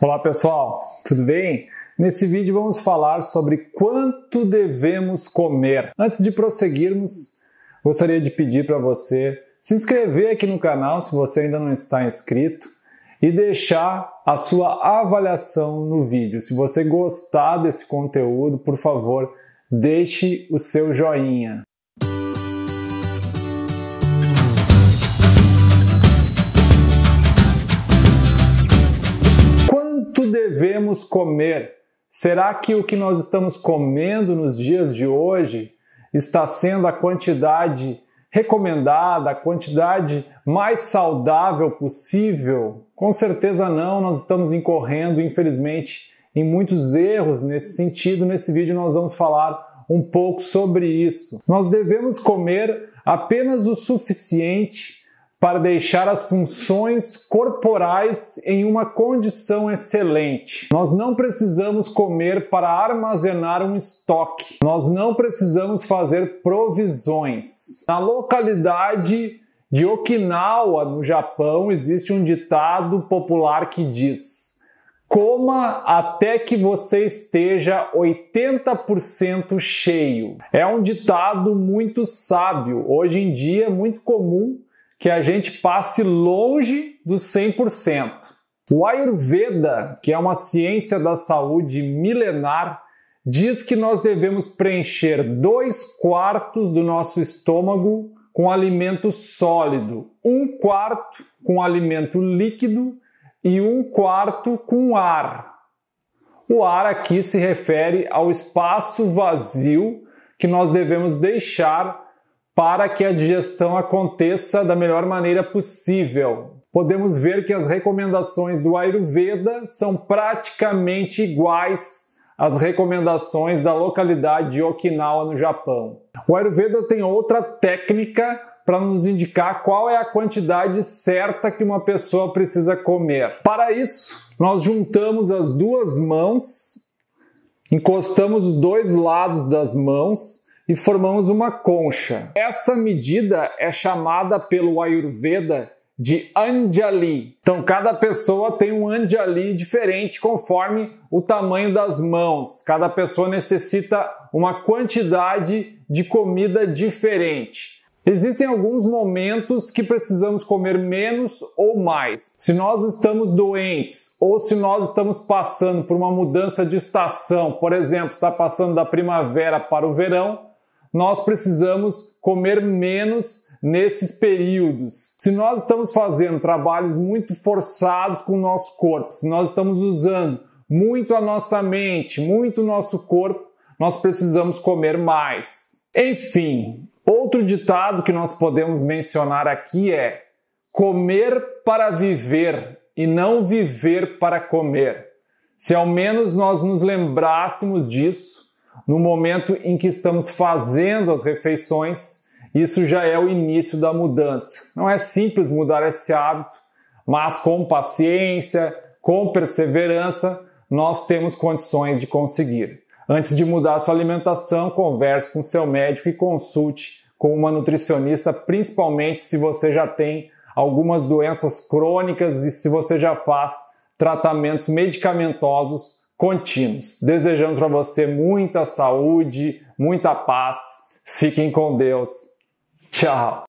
Olá pessoal, tudo bem? Nesse vídeo vamos falar sobre quanto devemos comer. Antes de prosseguirmos, gostaria de pedir para você se inscrever aqui no canal se você ainda não está inscrito e deixar a sua avaliação no vídeo. Se você gostar desse conteúdo, por favor, deixe o seu joinha. devemos comer? Será que o que nós estamos comendo nos dias de hoje está sendo a quantidade recomendada, a quantidade mais saudável possível? Com certeza não, nós estamos incorrendo, infelizmente, em muitos erros nesse sentido. Nesse vídeo nós vamos falar um pouco sobre isso. Nós devemos comer apenas o suficiente para deixar as funções corporais em uma condição excelente. Nós não precisamos comer para armazenar um estoque. Nós não precisamos fazer provisões. Na localidade de Okinawa, no Japão, existe um ditado popular que diz: Coma até que você esteja 80% cheio. É um ditado muito sábio. Hoje em dia é muito comum que a gente passe longe dos 100%. O Ayurveda, que é uma ciência da saúde milenar, diz que nós devemos preencher dois quartos do nosso estômago com alimento sólido, um quarto com alimento líquido e um quarto com ar. O ar aqui se refere ao espaço vazio que nós devemos deixar para que a digestão aconteça da melhor maneira possível. Podemos ver que as recomendações do Ayurveda são praticamente iguais às recomendações da localidade de Okinawa, no Japão. O Ayurveda tem outra técnica para nos indicar qual é a quantidade certa que uma pessoa precisa comer. Para isso, nós juntamos as duas mãos, encostamos os dois lados das mãos e formamos uma concha. Essa medida é chamada pelo Ayurveda de Anjali. Então, cada pessoa tem um Anjali diferente conforme o tamanho das mãos. Cada pessoa necessita uma quantidade de comida diferente. Existem alguns momentos que precisamos comer menos ou mais. Se nós estamos doentes ou se nós estamos passando por uma mudança de estação, por exemplo, está passando da primavera para o verão, nós precisamos comer menos nesses períodos. Se nós estamos fazendo trabalhos muito forçados com o nosso corpo, se nós estamos usando muito a nossa mente, muito o nosso corpo, nós precisamos comer mais. Enfim, outro ditado que nós podemos mencionar aqui é: comer para viver e não viver para comer. Se ao menos nós nos lembrássemos disso, no momento em que estamos fazendo as refeições, isso já é o início da mudança. Não é simples mudar esse hábito, mas com paciência, com perseverança, nós temos condições de conseguir. Antes de mudar sua alimentação, converse com seu médico e consulte com uma nutricionista, principalmente se você já tem algumas doenças crônicas e se você já faz tratamentos medicamentosos contínuos. Desejando para você muita saúde, muita paz. Fiquem com Deus. Tchau.